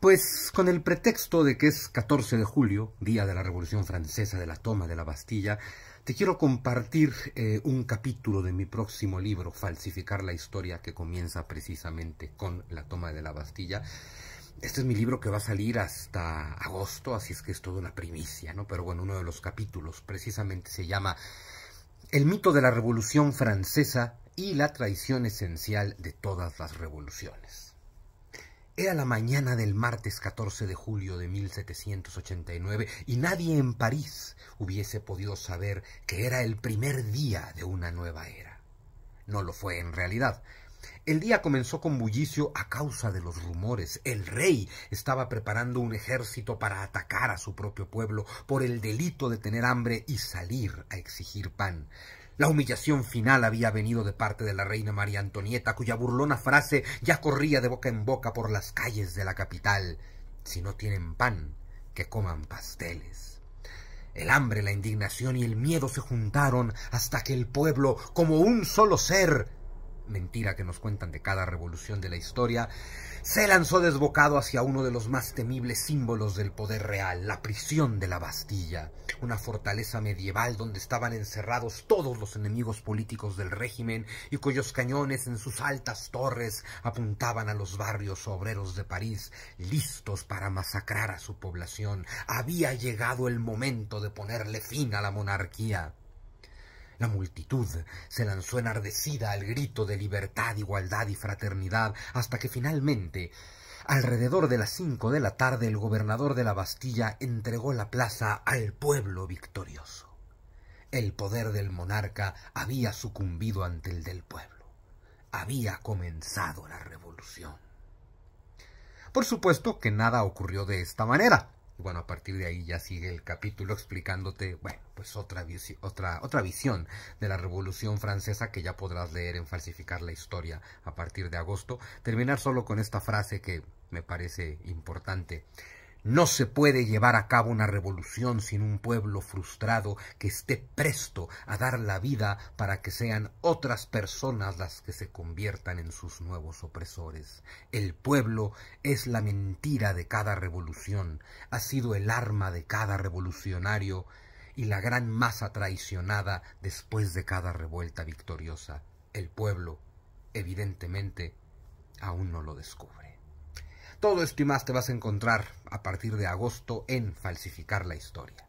Pues con el pretexto de que es 14 de julio, día de la Revolución Francesa, de la toma de la Bastilla, te quiero compartir eh, un capítulo de mi próximo libro, Falsificar la Historia, que comienza precisamente con la toma de la Bastilla. Este es mi libro que va a salir hasta agosto, así es que es toda una primicia, ¿no? Pero bueno, uno de los capítulos precisamente se llama El mito de la Revolución Francesa y la traición esencial de todas las revoluciones. Era la mañana del martes 14 de julio de 1789 y nadie en París hubiese podido saber que era el primer día de una nueva era. No lo fue en realidad. El día comenzó con bullicio a causa de los rumores. El rey estaba preparando un ejército para atacar a su propio pueblo por el delito de tener hambre y salir a exigir pan. La humillación final había venido de parte de la reina María Antonieta, cuya burlona frase ya corría de boca en boca por las calles de la capital. Si no tienen pan, que coman pasteles. El hambre, la indignación y el miedo se juntaron hasta que el pueblo, como un solo ser, mentira que nos cuentan de cada revolución de la historia, se lanzó desbocado hacia uno de los más temibles símbolos del poder real, la prisión de la Bastilla, una fortaleza medieval donde estaban encerrados todos los enemigos políticos del régimen y cuyos cañones en sus altas torres apuntaban a los barrios obreros de París, listos para masacrar a su población. Había llegado el momento de ponerle fin a la monarquía. La multitud se lanzó enardecida al grito de libertad, igualdad y fraternidad, hasta que finalmente, alrededor de las cinco de la tarde, el gobernador de la Bastilla entregó la plaza al pueblo victorioso. El poder del monarca había sucumbido ante el del pueblo. Había comenzado la revolución. Por supuesto que nada ocurrió de esta manera bueno, a partir de ahí ya sigue el capítulo explicándote, bueno, pues otra, otra, otra visión de la Revolución Francesa que ya podrás leer en Falsificar la Historia a partir de agosto. Terminar solo con esta frase que me parece importante. No se puede llevar a cabo una revolución sin un pueblo frustrado que esté presto a dar la vida para que sean otras personas las que se conviertan en sus nuevos opresores. El pueblo es la mentira de cada revolución, ha sido el arma de cada revolucionario y la gran masa traicionada después de cada revuelta victoriosa. El pueblo, evidentemente, aún no lo descubre. Todo esto y más te vas a encontrar a partir de agosto en Falsificar la Historia.